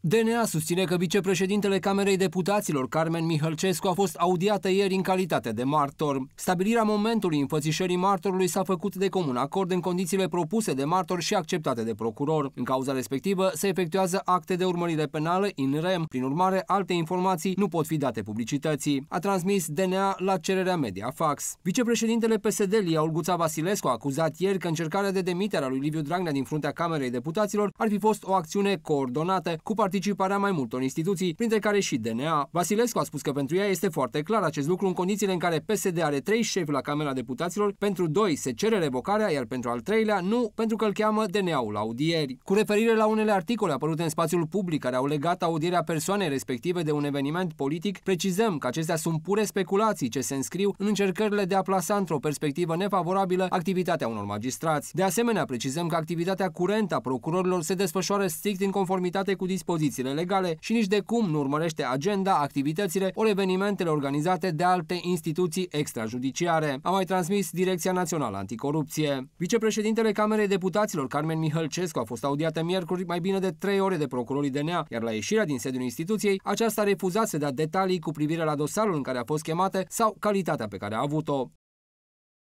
DNA susține că vicepreședintele Camerei Deputaților, Carmen Mihălcescu, a fost audiată ieri în calitate de martor. Stabilirea momentului înfățișării martorului s-a făcut de comun acord în condițiile propuse de martor și acceptate de procuror. În cauza respectivă se efectuează acte de urmărire penală în rem. Prin urmare, alte informații nu pot fi date publicității. A transmis DNA la cererea Mediafax. Vicepreședintele PSD, Lia Olguța Vasilescu, a acuzat ieri că încercarea de demitere a lui Liviu Dragnea din fruntea Camerei Deputaților ar fi fost o acțiune coordonată cu partidul participarea mai multor instituții, printre care și DNA. Vasilescu a spus că pentru ea este foarte clar acest lucru în condițiile în care PSD are trei șefi la Camera Deputaților, pentru doi se cere revocarea, iar pentru al treilea nu, pentru că îl cheamă DNA-ul la audieri. Cu referire la unele articole apărute în spațiul public care au legat audierea persoanei respective de un eveniment politic, precizăm că acestea sunt pure speculații ce se înscriu în încercările de a plasa într-o perspectivă nefavorabilă activitatea unor magistrați. De asemenea, precizăm că activitatea curentă a procurorilor se desfășoară strict în conformitate cu dispoziții dispozițiile legale și nici de cum nu urmărește agenda, activitățile ori evenimentele organizate de alte instituții extrajudiciare. A mai transmis Direcția Națională Anticorupție. Vicepreședintele Camerei Deputaților, Carmen Mihălcescu, a fost audiată miercuri mai bine de trei ore de procurorii DNA, iar la ieșirea din sediul instituției, aceasta a refuzat să dea detalii cu privire la dosarul în care a fost chemată sau calitatea pe care a avut-o.